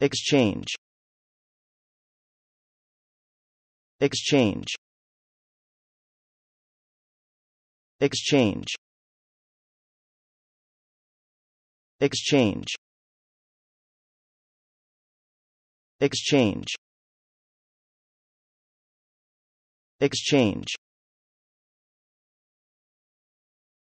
Exchange Exchange Exchange Exchange Exchange Exchange